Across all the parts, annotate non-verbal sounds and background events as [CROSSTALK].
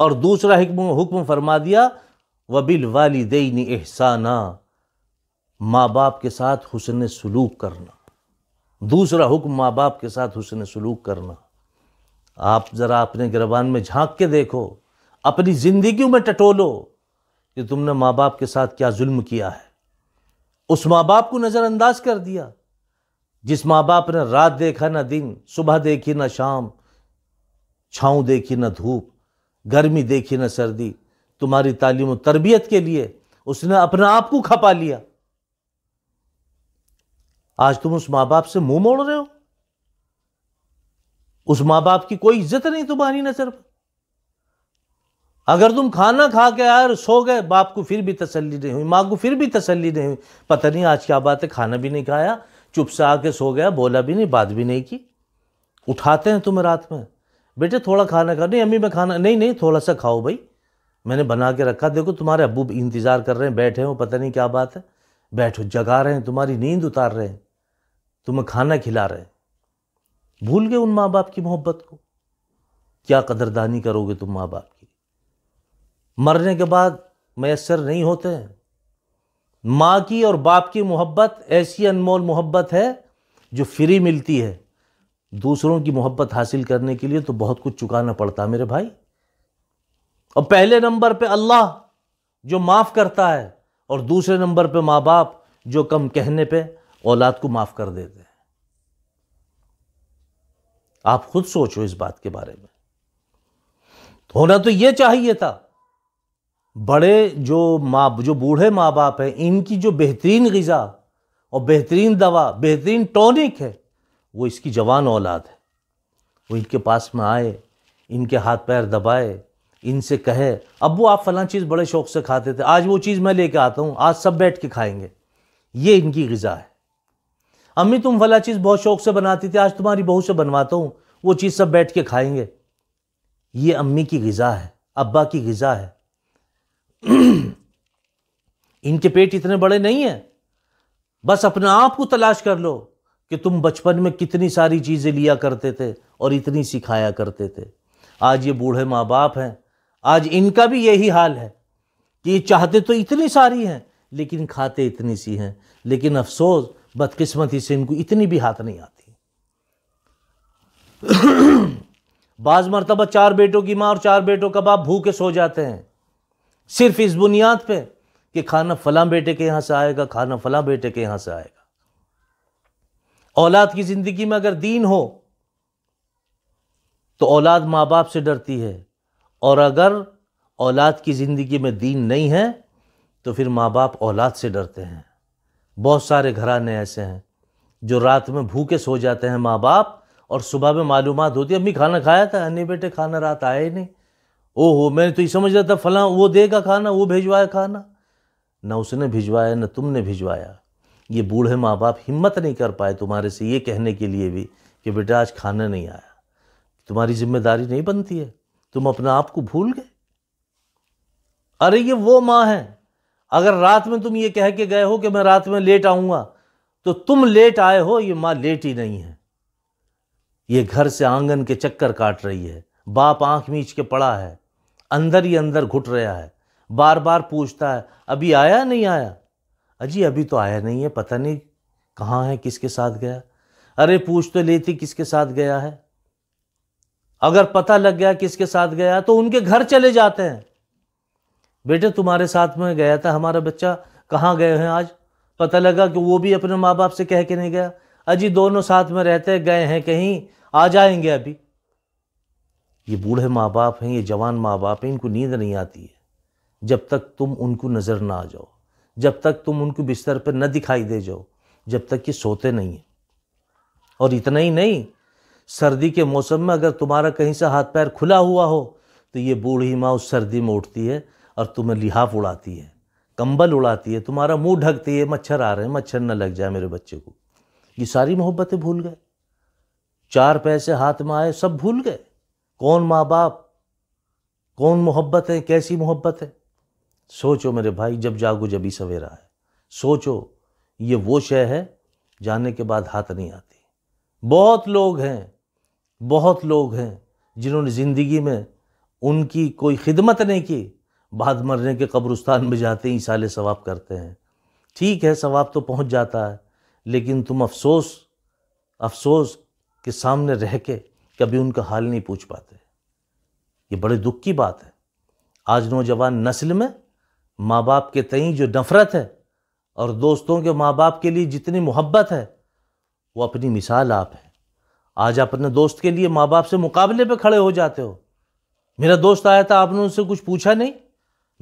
और दूसरा हुक्म फरमा दिया वबिल वालदेन एहसाना माँ बाप के साथ हुसन सलूक करना दूसरा हुक्म माँ बाप के साथ हुसन सलूक करना आप ज़रा अपने गिरबान में झांक के देखो अपनी ज़िंदगी में टटोलो कि तुमने माँ बाप के साथ क्या जुल्म किया है उस माँ बाप को नज़रअंदाज कर दिया जिस माँ बाप ने रात देखा ना दिन सुबह देखी ना शाम छाऊँ देखी ना धूप गर्मी देखी न सर्दी तुम्हारी तालीम तरबियत के लिए उसने अपना आप को खपा लिया आज तुम उस मां बाप से मुंह मोड़ रहे हो उस मां बाप की कोई इज्जत नहीं तुम्हारी नजर पर अगर तुम खाना खा के यार सो गए बाप को फिर भी तसल्ली नहीं हुई माँ को फिर भी तसल्ली नहीं हुई पता नहीं आज क्या बात है खाना भी नहीं खाया चुप से आके सो गया बोला भी नहीं बात भी नहीं की उठाते हैं तुम रात में बेटे थोड़ा खाना खा नहीं अम्मी मैं खाना नहीं नहीं थोड़ा सा खाओ भाई मैंने बना के रखा देखो तुम्हारे अबू इंतज़ार कर रहे हैं बैठे हो पता नहीं क्या बात है बैठो जगा रहे हैं तुम्हारी नींद उतार रहे हैं तुम्हें खाना खिला रहे हैं भूल गए उन माँ बाप की मोहब्बत को क्या कदरदानी करोगे तुम माँ बाप की मरने के बाद मैसर नहीं होते हैं माँ की और बाप की मोहब्बत ऐसी अनमोल मोहब्बत है जो फ्री मिलती है दूसरों की मोहब्बत हासिल करने के लिए तो बहुत कुछ चुकाना पड़ता है मेरे भाई और पहले नंबर पे अल्लाह जो माफ़ करता है और दूसरे नंबर पे माँ बाप जो कम कहने पे औलाद को माफ़ कर देते हैं आप खुद सोचो इस बात के बारे में होना तो ये चाहिए था बड़े जो माँ जो बूढ़े माँ बाप हैं इनकी जो बेहतरीन गज़ा और बेहतरीन दवा बेहतरीन टॉनिक है वो इसकी जवान औलाद है वो इनके पास में आए इनके हाथ पैर दबाए इनसे कहे अब वो आप फला चीज़ बड़े शौक़ से खाते थे आज वो चीज़ मैं लेके आता हूँ आज सब बैठ के खाएंगे ये इनकी गज़ा है अम्मी तुम फला चीज़ बहुत शौक़ से बनाती थी आज तुम्हारी बहू से बनवाता हूँ वो चीज़ सब बैठ के खाएंगे ये अम्मी की गज़ा है अब्बा की गज़ा है [CLEARS THROAT] इनके पेट इतने बड़े नहीं हैं बस अपने आप को तलाश कर लो कि तुम बचपन में कितनी सारी चीज़ें लिया करते थे और इतनी सिखाया करते थे आज ये बूढ़े माँ बाप हैं आज इनका भी यही हाल है कि ये चाहते तो इतनी सारी हैं लेकिन खाते इतनी सी हैं लेकिन अफसोस बदकिस्मती से इनको इतनी भी हाथ नहीं आती [COUGHS] बाज़ मरतबा चार बेटों की माँ और चार बेटों का बाप भूखे सो जाते हैं सिर्फ इस बुनियाद पे कि खाना फलां बेटे के यहाँ से आएगा खाना फलां बेटे के यहाँ से आएगा औलाद की ज़िंदगी में अगर दीन हो तो औलाद माँ बाप से डरती है और अगर औलाद की ज़िंदगी में दीन नहीं है तो फिर माँ बाप औलाद से डरते हैं बहुत सारे घराने ऐसे हैं जो रात में भूखे सो जाते हैं माँ बाप और सुबह में मालूम होती है अम्मी खाना खाया था नहीं बेटे खाना रात आया ही नहीं ओहो मैंने तो ये समझ रहा था फला वो देगा खाना वो भिजवाया खाना ना उसने भिजवाया ना तुमने भिजवाया ये बूढ़े माँ बाप हिम्मत नहीं कर पाए तुम्हारे से ये कहने के लिए भी कि बेटा आज खाना नहीं आया तुम्हारी जिम्मेदारी नहीं बनती है तुम अपने आप को भूल गए अरे ये वो माँ है अगर रात में तुम ये कह के गए हो कि मैं रात में लेट आऊंगा तो तुम लेट आए हो ये माँ लेट ही नहीं है ये घर से आंगन के चक्कर काट रही है बाप आंख मीच के पड़ा है अंदर ही अंदर घुट रहा है बार बार पूछता है अभी आया नहीं आया अजी अभी तो आया नहीं है पता नहीं कहाँ है किसके साथ गया अरे पूछ तो लेती किसके साथ गया है अगर पता लग गया किसके साथ गया तो उनके घर चले जाते हैं बेटे तुम्हारे साथ में गया था हमारा बच्चा कहाँ गए हैं आज पता लगा कि वो भी अपने माँ बाप से कह के नहीं गया अजी दोनों साथ में रहते गए हैं कहीं आ जाएंगे अभी ये बूढ़े माँ बाप हैं ये जवान माँ बाप हैं इनको नींद नहीं आती है जब तक तुम उनको नज़र ना आ जाओ जब तक तुम उनको बिस्तर पर न दिखाई दे जाओ जब तक कि सोते नहीं हैं और इतना ही नहीं सर्दी के मौसम में अगर तुम्हारा कहीं से हाथ पैर खुला हुआ हो तो ये बूढ़ी माँ उस सर्दी में उठती है और तुम्हें लिहाफ उड़ाती है कंबल उड़ाती है तुम्हारा मुंह ढकती है मच्छर आ रहे हैं मच्छर न लग जाए मेरे बच्चे को ये सारी मोहब्बतें भूल गए चार पैसे हाथ में आए सब भूल गए कौन माँ बाप कौन मोहब्बत है कैसी मोहब्बत है सोचो मेरे भाई जब जागो जब ही सवेरा है सोचो ये वो शय है जाने के बाद हाथ नहीं आती बहुत लोग हैं बहुत लोग हैं जिन्होंने ज़िंदगी में उनकी कोई खिदमत नहीं की बाद मरने के कब्रस्तान में जाते ही साले सवाब करते हैं ठीक है सवाब तो पहुंच जाता है लेकिन तुम अफसोस अफसोस के सामने रह के कभी उनका हाल नहीं पूछ पाते ये बड़े दुख की बात है आज नौजवान नस्ल में माँ बाप के तई जो नफ़रत है और दोस्तों के माँ बाप के लिए जितनी मोहब्बत है वो अपनी मिसाल आप हैं आज आप अपने दोस्त के लिए माँ बाप से मुकाबले पे खड़े हो जाते हो मेरा दोस्त आया था आपने उनसे कुछ पूछा नहीं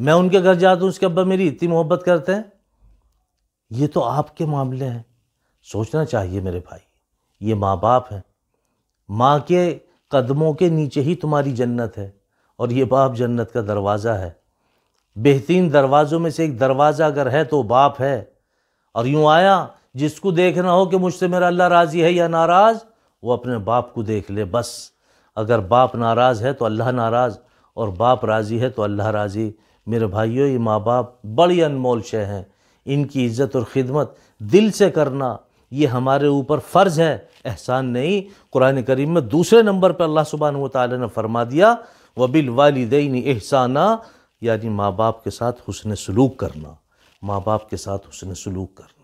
मैं उनके घर जाता हूँ उसके अब्बा मेरी इतनी मोहब्बत करते हैं ये तो आपके मामले हैं सोचना चाहिए मेरे भाई ये माँ बाप हैं माँ के कदमों के नीचे ही तुम्हारी जन्नत है और ये बाप जन्नत का दरवाज़ा है बेहतरीन दरवाज़ों में से एक दरवाज़ा अगर है तो बाप है और यूँ आया जिसको देखना हो कि मुझसे मेरा अल्लाह राज़ी है या नाराज़ वो अपने बाप को देख ले बस अगर बाप नाराज़ है तो अल्लाह नाराज़ और बाप राज़ी है तो अल्लाह राज़ी मेरे भाइयों ये माँ बाप बड़ी अनमोल शे हैं इनकी इज़्ज़त और ख़िदमत दिल से करना ये हमारे ऊपर फ़र्ज़ है एहसान नहीं कुरान करीम में दूसरे नंबर पर अल्लाह सुबहान तरमा ने फरमा दिया वबिल वालदेन एहसाना यानी माँ बाप के साथ हुसन सलूक करना माँ बाप के साथ हुसन सलूक करना